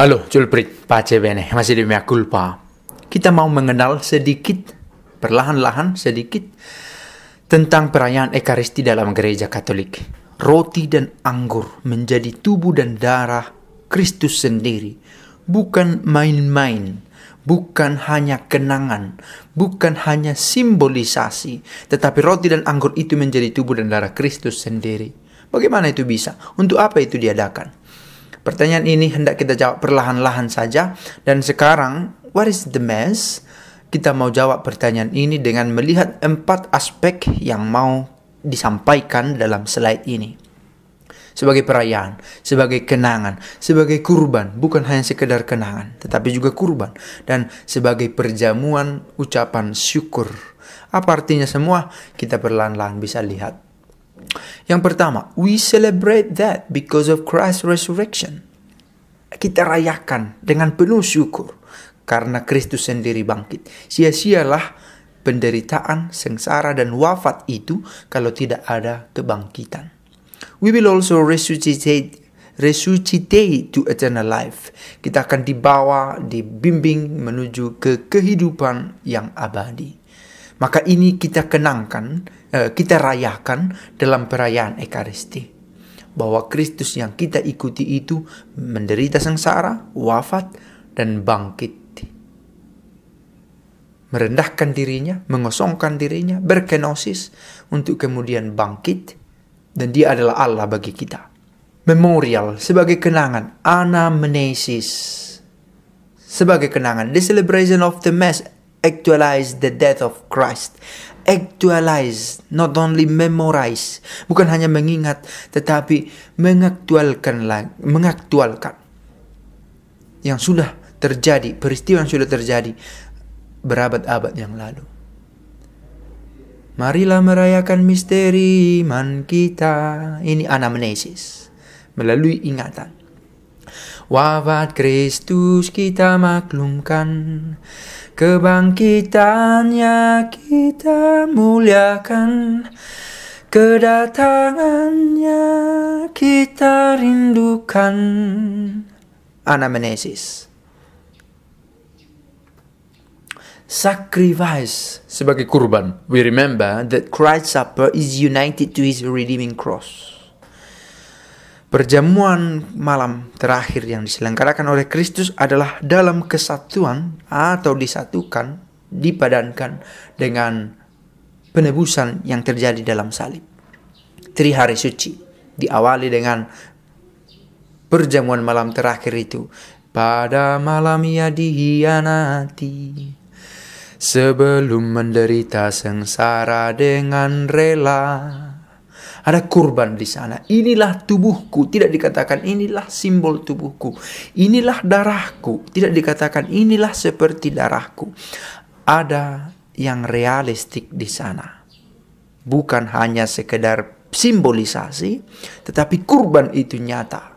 Halo, Julprit, Pak Cebene, masih di Mea Kulpa. Kita mau mengenal sedikit, perlahan-lahan sedikit, tentang perayaan Ekaristi dalam gereja Katolik. Roti dan anggur menjadi tubuh dan darah Kristus sendiri. Bukan main-main, bukan hanya kenangan, bukan hanya simbolisasi, tetapi roti dan anggur itu menjadi tubuh dan darah Kristus sendiri. Bagaimana itu bisa? Untuk apa itu diadakan? Pertanyaan ini hendak kita jawab perlahan-lahan saja. Dan sekarang, what is the mess? Kita mau jawab pertanyaan ini dengan melihat empat aspek yang mau disampaikan dalam slide ini. Sebagai perayaan, sebagai kenangan, sebagai kurban, bukan hanya sekedar kenangan, tetapi juga kurban, dan sebagai perjamuan ucapan syukur. Apa artinya semua? Kita perlahan-lahan bisa lihat yang pertama, we celebrate that because of Christ's resurrection. Kita rayakan dengan penuh syukur karena Kristus sendiri bangkit. Sia-sialah penderitaan, sengsara, dan wafat itu kalau tidak ada kebangkitan. We will also resuscitate resuscitate to eternal life. Kita akan dibawa, dibimbing menuju ke kehidupan yang abadi. Maka ini kita kenangkan, eh, kita rayakan dalam perayaan Ekaristi. Bahwa Kristus yang kita ikuti itu menderita sengsara, wafat, dan bangkit. Merendahkan dirinya, mengosongkan dirinya, berkenosis untuk kemudian bangkit. Dan dia adalah Allah bagi kita. Memorial sebagai kenangan, anamnesis. Sebagai kenangan, the celebration of the Mass actualize the death of Christ. Actualize, not only memorize, bukan hanya mengingat, tetapi mengaktualkan lagi, mengaktualkan yang sudah terjadi, peristiwa yang sudah terjadi berabad-abad yang lalu. Marilah merayakan misteri iman kita. Ini anamnesis, melalui ingatan. Wafat Kristus kita maklumkan Kebangkitannya kita muliakan Kedatangannya kita rindukan Anamnesis Sacrifice sebagai kurban. We remember that Christ's Supper is united to his redeeming cross. Perjamuan malam terakhir yang diselenggarakan oleh Kristus adalah dalam kesatuan atau disatukan, dipadankan dengan penebusan yang terjadi dalam salib. Tri hari suci diawali dengan perjamuan malam terakhir itu. Pada malam ia dihianati sebelum menderita sengsara dengan rela. Ada kurban di sana. Inilah tubuhku. Tidak dikatakan inilah simbol tubuhku. Inilah darahku. Tidak dikatakan inilah seperti darahku. Ada yang realistik di sana. Bukan hanya sekedar simbolisasi, tetapi kurban itu nyata.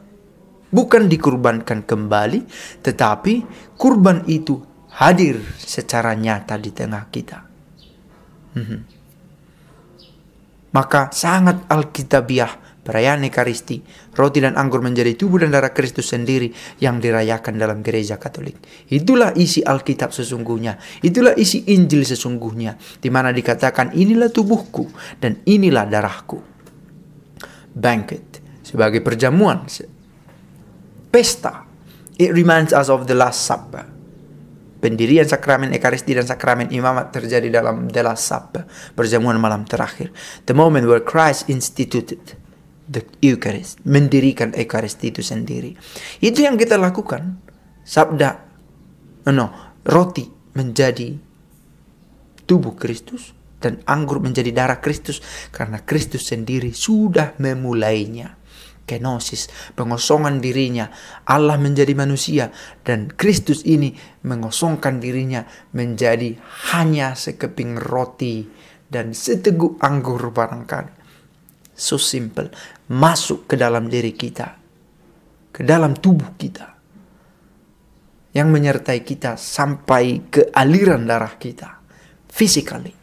Bukan dikurbankan kembali, tetapi kurban itu hadir secara nyata di tengah kita. Mm-hmm maka sangat alkitabiah perayaan Ekaristi, roti dan anggur menjadi tubuh dan darah Kristus sendiri yang dirayakan dalam gereja Katolik. Itulah isi Alkitab sesungguhnya, itulah isi Injil sesungguhnya, di mana dikatakan inilah tubuhku dan inilah darahku. Banquet sebagai perjamuan, pesta. It reminds us of the Last Supper. Pendirian sakramen Ekaristi dan sakramen imamat terjadi dalam De La perjamuan malam terakhir. The moment where Christ instituted the Eucharist, mendirikan Ekaristi itu sendiri. Itu yang kita lakukan. Sabda, no, roti menjadi tubuh Kristus dan anggur menjadi darah Kristus karena Kristus sendiri sudah memulainya kenosis, pengosongan dirinya. Allah menjadi manusia dan Kristus ini mengosongkan dirinya menjadi hanya sekeping roti dan seteguk anggur barangkali. So simple, masuk ke dalam diri kita, ke dalam tubuh kita. Yang menyertai kita sampai ke aliran darah kita, physically.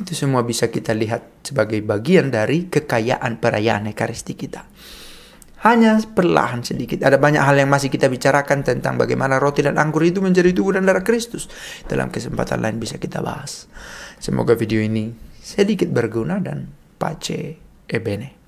Itu semua bisa kita lihat sebagai bagian dari kekayaan perayaan Ekaristi kita. Hanya perlahan sedikit. Ada banyak hal yang masih kita bicarakan tentang bagaimana roti dan anggur itu menjadi tubuh dan darah Kristus. Dalam kesempatan lain bisa kita bahas. Semoga video ini sedikit berguna dan pace ebene.